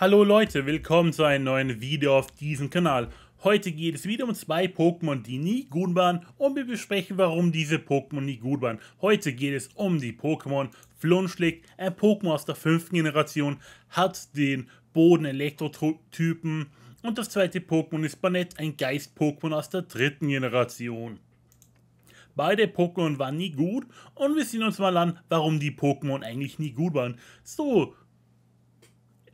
Hallo Leute, willkommen zu einem neuen Video auf diesem Kanal. Heute geht es wieder um zwei Pokémon, die nie gut waren und wir besprechen, warum diese Pokémon nie gut waren. Heute geht es um die Pokémon Flunschlick, ein Pokémon aus der fünften Generation, hat den Boden-Elektro-Typen und das zweite Pokémon ist Banett, ein Geist-Pokémon aus der dritten Generation. Beide Pokémon waren nie gut und wir sehen uns mal an, warum die Pokémon eigentlich nie gut waren. So,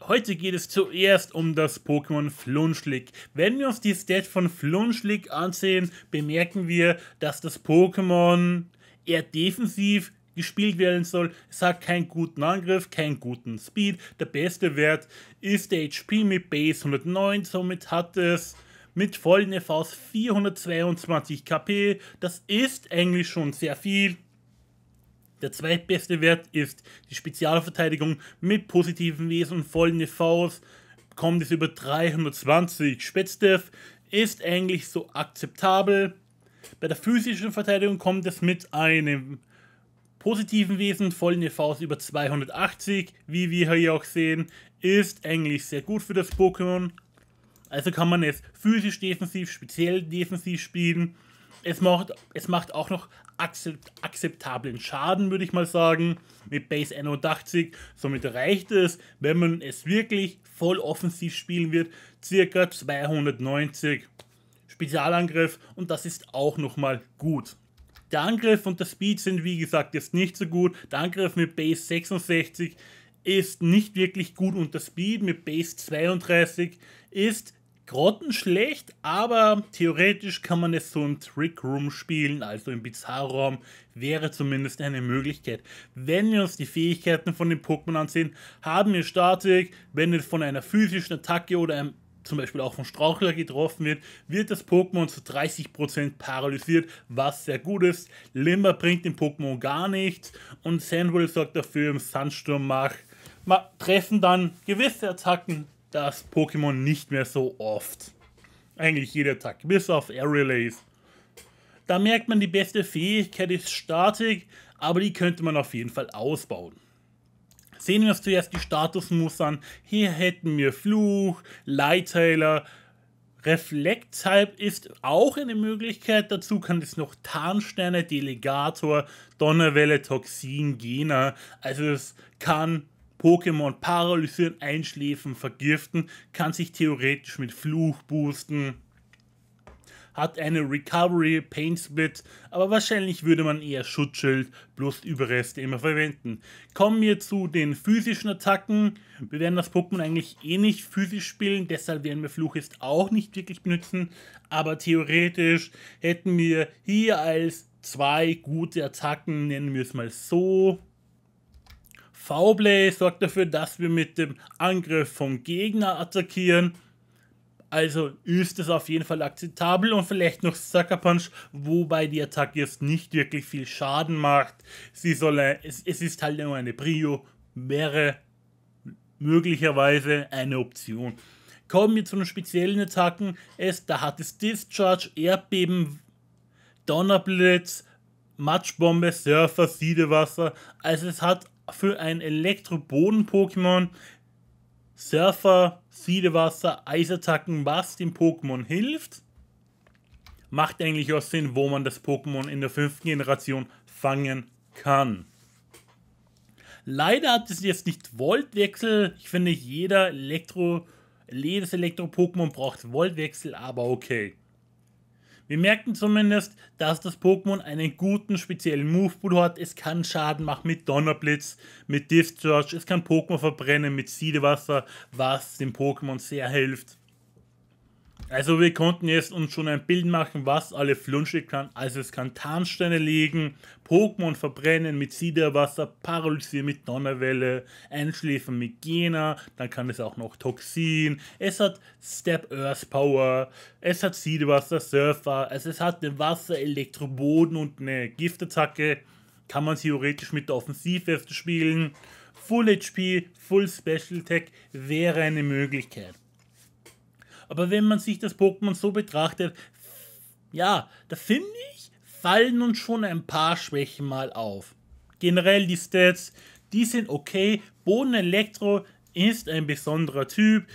Heute geht es zuerst um das Pokémon Flunschlick. Wenn wir uns die Stat von Flunschlick ansehen, bemerken wir, dass das Pokémon eher defensiv gespielt werden soll. Es hat keinen guten Angriff, keinen guten Speed. Der beste Wert ist der HP mit Base 109. Somit hat es mit vollen FVs 422 KP. Das ist eigentlich schon sehr viel. Der zweitbeste Wert ist die Spezialverteidigung mit positiven Wesen und vollen EVs. Kommt es über 320. Spätstef ist eigentlich so akzeptabel. Bei der physischen Verteidigung kommt es mit einem positiven Wesen, vollen EVs über 280, wie wir hier auch sehen, ist eigentlich sehr gut für das Pokémon. Also kann man es physisch defensiv, speziell defensiv spielen. Es macht, es macht auch noch akzeptablen Schaden, würde ich mal sagen, mit Base 81. Somit reicht es, wenn man es wirklich voll offensiv spielen wird, circa 290 Spezialangriff und das ist auch nochmal gut. Der Angriff und der Speed sind wie gesagt jetzt nicht so gut. Der Angriff mit Base 66 ist nicht wirklich gut und der Speed mit Base 32 ist grottenschlecht, aber theoretisch kann man es so im Trick Room spielen, also im Bizarrraum, wäre zumindest eine Möglichkeit. Wenn wir uns die Fähigkeiten von den Pokémon ansehen, haben wir Statik, wenn es von einer physischen Attacke oder einem zum Beispiel auch von Strauchler getroffen wird, wird das Pokémon zu 30% paralysiert, was sehr gut ist. Limber bringt dem Pokémon gar nichts und Sandwell sorgt dafür im Sandsturm macht. Treffen dann gewisse Attacken das Pokémon nicht mehr so oft. Eigentlich jeder Tag, bis auf Air Relays. Da merkt man, die beste Fähigkeit ist Statik, aber die könnte man auf jeden Fall ausbauen. Sehen wir uns zuerst die Statusmuster an. Hier hätten wir Fluch, Lighttailer, Reflect Type ist auch eine Möglichkeit. Dazu kann es noch Tarnsterne, Delegator, Donnerwelle, Toxin, Gena. Also es kann Pokémon paralysieren, einschläfen, vergiften, kann sich theoretisch mit Fluch boosten, hat eine Recovery, Pain Split, aber wahrscheinlich würde man eher Schutzschild plus Überreste immer verwenden. Kommen wir zu den physischen Attacken. Wir werden das Pokémon eigentlich eh nicht physisch spielen, deshalb werden wir Fluch jetzt auch nicht wirklich benutzen, aber theoretisch hätten wir hier als zwei gute Attacken, nennen wir es mal so. V-Play sorgt dafür, dass wir mit dem Angriff vom Gegner attackieren. Also ist es auf jeden Fall akzeptabel und vielleicht noch Sucker Punch, wobei die Attacke jetzt nicht wirklich viel Schaden macht. Sie soll, es, es ist halt nur eine Prio, wäre möglicherweise eine Option. Kommen wir zu den speziellen Attacken. Es, da hat es Discharge, Erdbeben, Donnerblitz, Matschbombe, Surfer, Siedewasser. Also es hat für ein Elektroboden-Pokémon Surfer, Siedewasser, Eisattacken, was dem Pokémon hilft. Macht eigentlich auch Sinn, wo man das Pokémon in der fünften Generation fangen kann. Leider hat es jetzt nicht Voltwechsel. Ich finde, jeder Elektro, jedes Elektro-Pokémon braucht Voltwechsel, aber okay. Wir merken zumindest, dass das Pokémon einen guten speziellen move hat. Es kann Schaden machen mit Donnerblitz, mit Discharge, es kann Pokémon verbrennen mit Siedewasser, was dem Pokémon sehr hilft. Also wir konnten jetzt uns schon ein Bild machen, was alle flunschig kann. Also es kann Tarnsteine legen, Pokémon verbrennen mit Siederwasser, paralysieren mit Donnerwelle, einschläfen mit Gena, dann kann es auch noch Toxin, es hat Step Earth Power, es hat Siederwasser, Surfer, also es hat den Wasser, Elektroboden und eine Giftattacke. Kann man theoretisch mit der Offensivhälfte spielen. Full HP, Full Special Tech wäre eine Möglichkeit. Aber wenn man sich das Pokémon so betrachtet, ja, da finde ich, fallen uns schon ein paar Schwächen mal auf. Generell die Stats, die sind okay. Boden Elektro ist ein besonderer Typ.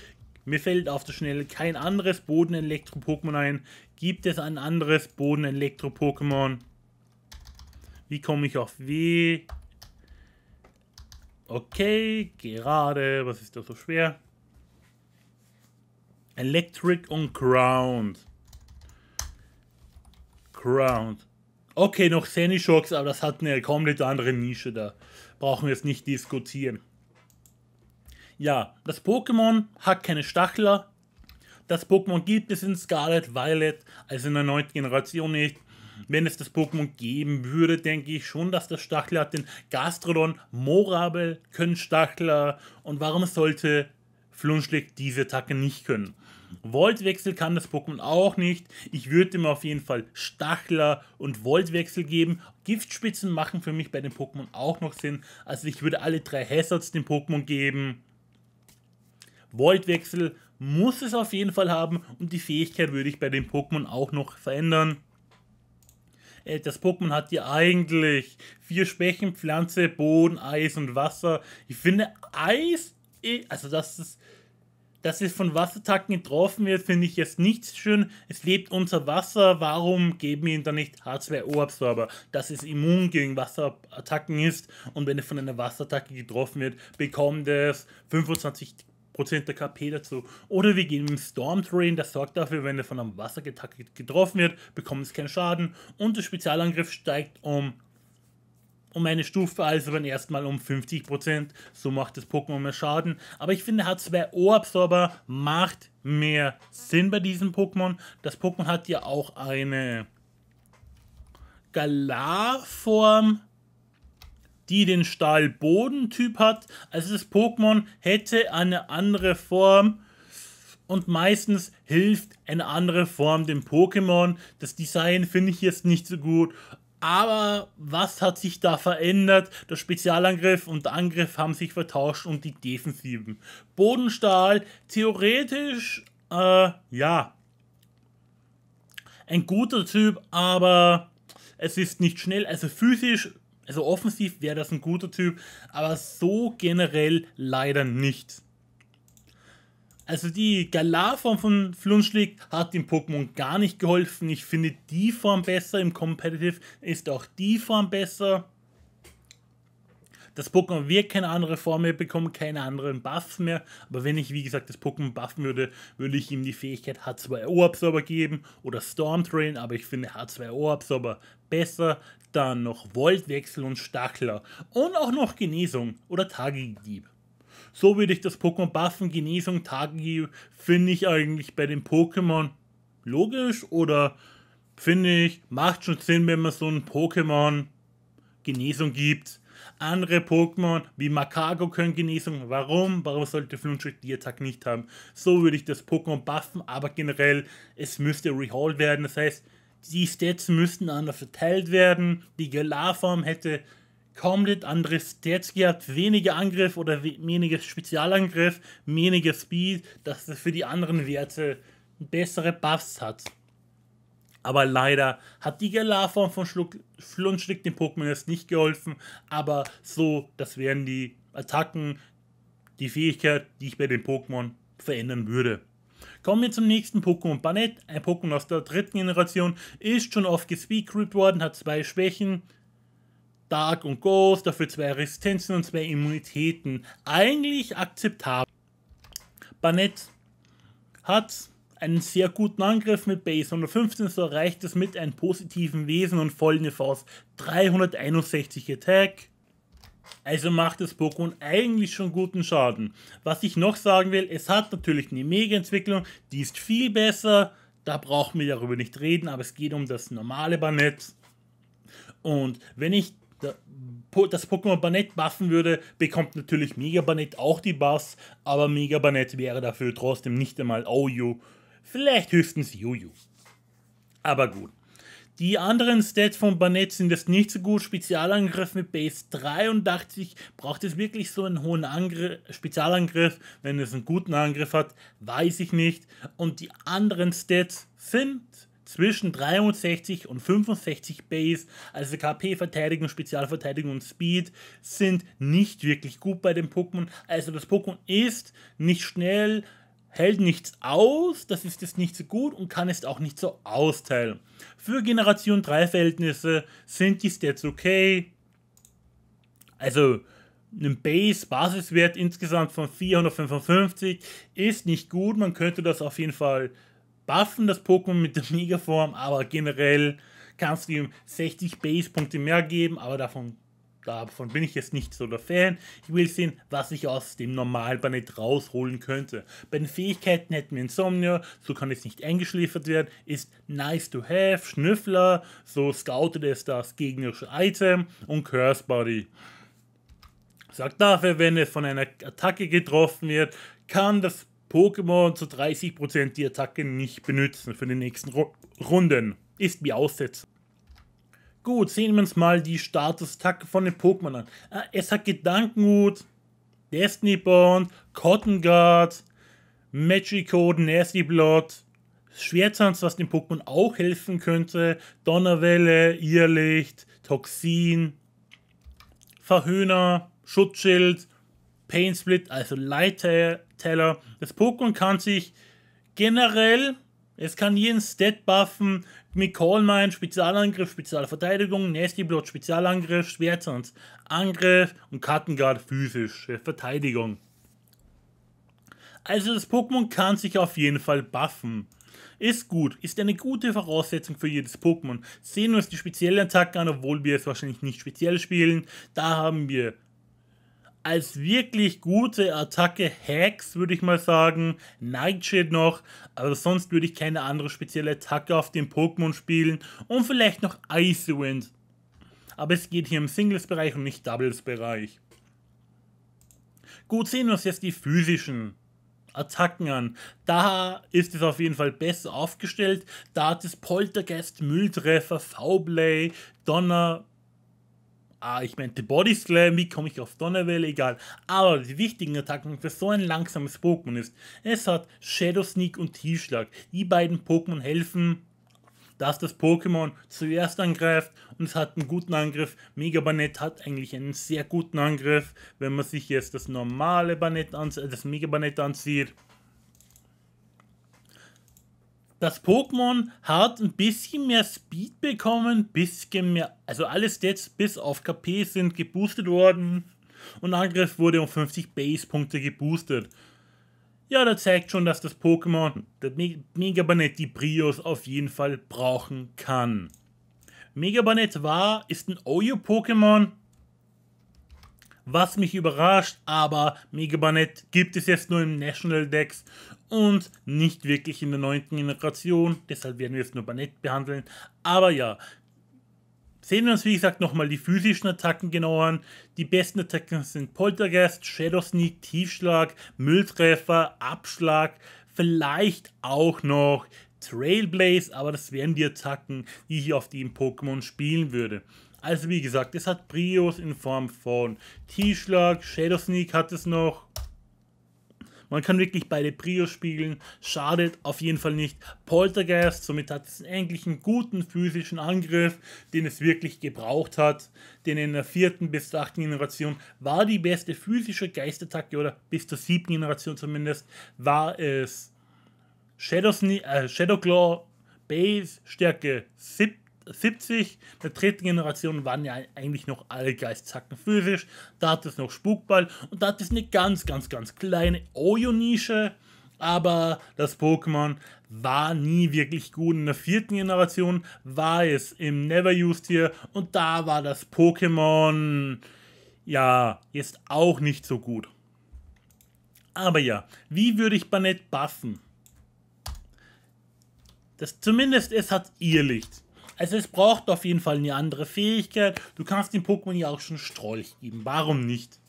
Mir fällt auf der Schnelle kein anderes Boden Elektro Pokémon ein. Gibt es ein anderes Boden Elektro Pokémon? Wie komme ich auf W? Okay, gerade. Was ist da so schwer? Electric und Ground. Ground. Okay, noch Sandy-Shocks, aber das hat eine komplett andere Nische da. Brauchen wir jetzt nicht diskutieren. Ja, das Pokémon hat keine Stachler. Das Pokémon gibt es in Scarlet Violet, also in der neunten Generation nicht. Wenn es das Pokémon geben würde, denke ich schon, dass das Stachler hat. Denn Gastrodon, Morabel können Stachler. Und warum sollte Flunschlick diese Attacke nicht können? Voltwechsel kann das Pokémon auch nicht. Ich würde ihm auf jeden Fall Stachler und Voltwechsel geben. Giftspitzen machen für mich bei den Pokémon auch noch Sinn. Also ich würde alle drei Hazards dem Pokémon geben. Voltwechsel muss es auf jeden Fall haben und die Fähigkeit würde ich bei den Pokémon auch noch verändern. Äh, das Pokémon hat ja eigentlich vier Schwächen, Pflanze, Boden, Eis und Wasser. Ich finde Eis, eh, also das ist dass es von Wassertacken getroffen wird, finde ich jetzt nicht schön. Es lebt unter Wasser. Warum geben wir ihm dann nicht H2O-Absorber, dass es immun gegen Wasserattacken ist? Und wenn er von einer Wassertacke getroffen wird, bekommt es 25 der KP dazu. Oder wir gehen mit Storm Terrain, das sorgt dafür, wenn er von einem Wasser getroffen wird, bekommt es keinen Schaden und der Spezialangriff steigt um um eine Stufe, also dann erstmal um 50%. So macht das Pokémon mehr Schaden. Aber ich finde, H2O-Absorber macht mehr Sinn bei diesem Pokémon. Das Pokémon hat ja auch eine Galarform, die den Stahlbodentyp hat. Also das Pokémon hätte eine andere Form und meistens hilft eine andere Form dem Pokémon. Das Design finde ich jetzt nicht so gut, aber was hat sich da verändert? Der Spezialangriff und der Angriff haben sich vertauscht und die Defensiven. Bodenstahl, theoretisch, äh, ja, ein guter Typ, aber es ist nicht schnell. Also physisch, also offensiv wäre das ein guter Typ, aber so generell leider nicht. Also die Galar-Form von Flunschlick hat dem Pokémon gar nicht geholfen. Ich finde die Form besser. Im Competitive ist auch die Form besser. Das Pokémon wird keine andere Form mehr bekommen, keine anderen Buffs mehr. Aber wenn ich, wie gesagt, das Pokémon buffen würde, würde ich ihm die Fähigkeit H2O-Absorber geben oder Storm Train. Aber ich finde H2O-Absorber besser. Dann noch Voltwechsel und Stachler. Und auch noch Genesung oder Tagedieb. So würde ich das Pokémon buffen. Genesung, Tage geben, finde ich eigentlich bei den Pokémon logisch oder finde ich, macht schon Sinn, wenn man so ein Pokémon Genesung gibt. Andere Pokémon wie Makago können Genesung. Warum? Warum sollte Flunschritt die Attack nicht haben? So würde ich das Pokémon buffen, aber generell, es müsste rehaul werden. Das heißt, die Stats müssten anders verteilt werden. Die Galar-Form hätte komplett andere Andrzejewski hat weniger Angriff oder weniger Spezialangriff, weniger Speed, dass es für die anderen Werte bessere Buffs hat. Aber leider hat die Galar-Form von Schluck, Flunschlick dem Pokémon jetzt nicht geholfen, aber so, das wären die Attacken, die Fähigkeit, die ich bei den Pokémon verändern würde. Kommen wir zum nächsten Pokémon Banett. Ein Pokémon aus der dritten Generation ist schon oft gespeakreapt worden, hat zwei Schwächen. Dark und Ghost, dafür zwei Resistenzen und zwei Immunitäten. Eigentlich akzeptabel. Barnett hat einen sehr guten Angriff mit Base 115, so erreicht es mit einem positiven Wesen und vollen Faust 361 Attack. Also macht das Pokémon eigentlich schon guten Schaden. Was ich noch sagen will, es hat natürlich eine Mega-Entwicklung, die ist viel besser, da brauchen wir darüber nicht reden, aber es geht um das normale Banett. Und wenn ich das Pokémon Banett buffen würde, bekommt natürlich Mega Banett auch die Buffs, aber Mega Banett wäre dafür trotzdem nicht einmal Oyu, vielleicht höchstens Juju. Aber gut. Die anderen Stats von Banett sind jetzt nicht so gut. Spezialangriff mit Base 83 braucht es wirklich so einen hohen Angr Spezialangriff. Wenn es einen guten Angriff hat, weiß ich nicht. Und die anderen Stats sind zwischen 63 und 65 Base, also KP, Verteidigung, Spezialverteidigung und Speed sind nicht wirklich gut bei dem Pokémon. Also das Pokémon ist nicht schnell, hält nichts aus, das ist jetzt nicht so gut und kann es auch nicht so austeilen. Für Generation 3 Verhältnisse sind die Stats okay. Also ein Base-Basiswert insgesamt von 455 ist nicht gut, man könnte das auf jeden Fall buffen das Pokémon mit der Megaform, aber generell kannst du ihm 60 Base-Punkte mehr geben, aber davon, davon bin ich jetzt nicht so der Fan. Ich will sehen, was ich aus dem Normalplanet rausholen könnte. Bei den Fähigkeiten hätten wir Insomnia, so kann es nicht eingeschläfert werden, ist nice to have, Schnüffler, so scoutet es das gegnerische Item und Curse Body. Sagt dafür, wenn es von einer Attacke getroffen wird, kann das Pokémon zu 30% die Attacke nicht benutzen für die nächsten Ru Runden. Ist mir aussetzt. Gut, sehen wir uns mal die status Statusattacke von den Pokémon an. Ah, es hat Gedankengut, Destiny Bond, Cotton Guard, Magicode, Nasty Blood, Schwertanz, was den Pokémon auch helfen könnte, Donnerwelle, Irrlicht, Toxin, Verhöhner, Schutzschild, Pain Split, also Leiter, Teller. Das Pokémon kann sich generell, es kann jeden Stat buffen mit Call Mind, Spezialangriff, Spezialverteidigung, Nasty Blood, Spezialangriff, Schwertanz, Angriff und Kartengard physische äh, Verteidigung. Also das Pokémon kann sich auf jeden Fall buffen. Ist gut, ist eine gute Voraussetzung für jedes Pokémon. Sehen wir uns die speziellen Attacken an, obwohl wir es wahrscheinlich nicht speziell spielen. Da haben wir als wirklich gute Attacke Hacks, würde ich mal sagen. Nightshade noch, aber sonst würde ich keine andere spezielle Attacke auf dem Pokémon spielen. Und vielleicht noch Wind. Aber es geht hier im Singles-Bereich und nicht Doubles-Bereich. Gut, sehen wir uns jetzt die physischen Attacken an. Da ist es auf jeden Fall besser aufgestellt. Da hat es Poltergeist, Mülltreffer, V-Blay, Donner, Ah, ich meinte Body Slam, wie komme ich auf Donnerwelle, egal. Aber die wichtigen Attacken für so ein langsames Pokémon ist, es hat Shadow Sneak und T-Schlag. Die beiden Pokémon helfen, dass das Pokémon zuerst angreift und es hat einen guten Angriff. Mega Banett hat eigentlich einen sehr guten Angriff, wenn man sich jetzt das normale Banett ansieht, das Mega Banett anzieht dass Pokémon hat ein bisschen mehr Speed bekommen, bisschen mehr, also alle Stats bis auf KP sind geboostet worden und Angriff wurde um 50 Base-Punkte geboostet. Ja, das zeigt schon, dass das Pokémon, das Megabanet, die Brios auf jeden Fall brauchen kann. Megabanet war, ist ein Oyo-Pokémon, was mich überrascht, aber Megabanet gibt es jetzt nur im National Decks und nicht wirklich in der neunten Generation. Deshalb werden wir es nur bei nett behandeln. Aber ja, sehen wir uns wie gesagt nochmal die physischen Attacken genauer an. Die besten Attacken sind Poltergeist, Shadow Sneak, Tiefschlag, Mülltreffer, Abschlag, vielleicht auch noch Trailblaze, aber das wären die Attacken, die ich auf dem Pokémon spielen würde. Also wie gesagt, es hat Prios in Form von Tiefschlag, Shadow Sneak hat es noch, man kann wirklich beide Prios spielen, schadet auf jeden Fall nicht. Poltergeist, somit hat es eigentlich einen guten physischen Angriff, den es wirklich gebraucht hat. Denn in der vierten bis der achten Generation war die beste physische Geistattacke, oder bis zur siebten Generation zumindest, war es Shadows, äh, Shadowclaw Base Stärke 7 70, der dritten Generation, waren ja eigentlich noch alle Geistzacken physisch. Da hat es noch Spukball und da hat es eine ganz, ganz, ganz kleine Oyo-Nische. Aber das Pokémon war nie wirklich gut. In der vierten Generation war es im Never Used hier und da war das Pokémon ja jetzt auch nicht so gut. Aber ja, wie würde ich Banett buffen? Das zumindest es hat Irrlicht. Also es braucht auf jeden Fall eine andere Fähigkeit. Du kannst dem Pokémon ja auch schon Strolch geben. Warum nicht?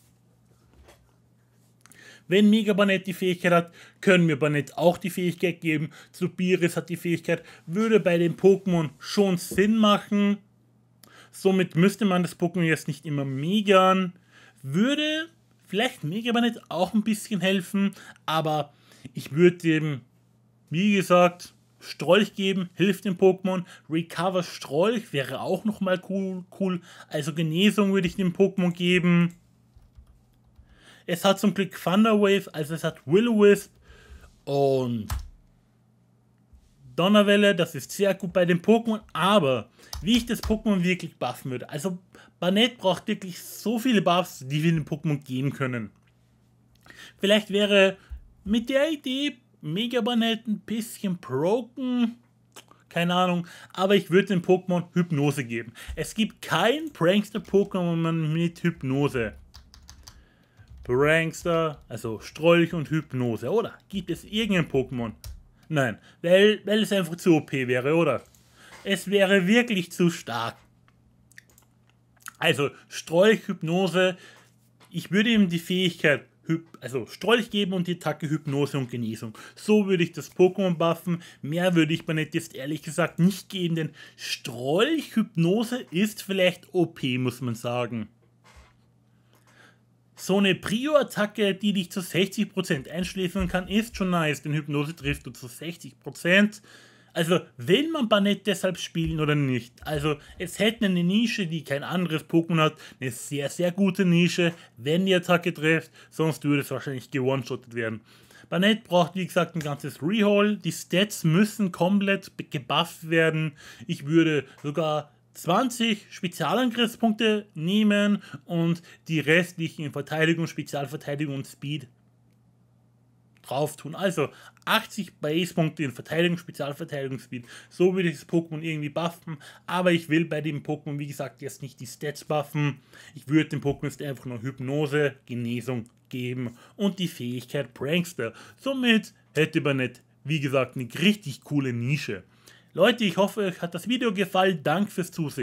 Wenn Mega Banett die Fähigkeit hat, können wir Banett auch die Fähigkeit geben. Zubiris hat die Fähigkeit. Würde bei den Pokémon schon Sinn machen. Somit müsste man das Pokémon jetzt nicht immer megern. Würde vielleicht Mega Banett auch ein bisschen helfen, aber ich würde dem, wie gesagt, Strolch geben, hilft dem Pokémon. Recover Strolch wäre auch nochmal cool, cool. Also Genesung würde ich dem Pokémon geben. Es hat zum Glück Thunder Wave, also es hat Will-O-Wisp und Donnerwelle, das ist sehr gut bei dem Pokémon, aber wie ich das Pokémon wirklich buffen würde. Also Banett braucht wirklich so viele Buffs, die wir dem Pokémon geben können. Vielleicht wäre mit der Idee Megaball hält ein bisschen broken. Keine Ahnung, aber ich würde dem Pokémon Hypnose geben. Es gibt kein Prankster-Pokémon mit Hypnose. Prankster, also Strolch und Hypnose, oder? Gibt es irgendein Pokémon? Nein, weil, weil es einfach zu OP wäre, oder? Es wäre wirklich zu stark. Also Strolch, Hypnose, ich würde ihm die Fähigkeit also Strolch geben und die Attacke Hypnose und Genesung. So würde ich das Pokémon buffen. Mehr würde ich jetzt ehrlich gesagt nicht geben, denn Strolch Hypnose ist vielleicht OP, muss man sagen. So eine Prio-Attacke, die dich zu 60% einschläfern kann, ist schon nice, denn Hypnose trifft du zu 60%. Also will man Banett deshalb spielen oder nicht? Also es hätte eine Nische, die kein anderes Pokémon hat, eine sehr, sehr gute Nische, wenn die Attacke trifft, sonst würde es wahrscheinlich gewone werden. Banett braucht wie gesagt ein ganzes Rehaul, die Stats müssen komplett gebufft werden. Ich würde sogar 20 Spezialangriffspunkte nehmen und die restlichen in Verteidigung, Spezialverteidigung und Speed drauf tun. Also 80 Base-Punkte in Verteidigung, Spezialverteidigung Speed. So würde ich das Pokémon irgendwie buffen. Aber ich will bei dem Pokémon, wie gesagt, jetzt nicht die Stats buffen. Ich würde dem Pokémon jetzt einfach nur Hypnose, Genesung geben und die Fähigkeit Prankster. Somit hätte man nicht, wie gesagt, eine richtig coole Nische. Leute, ich hoffe, euch hat das Video gefallen. Danke fürs Zusehen.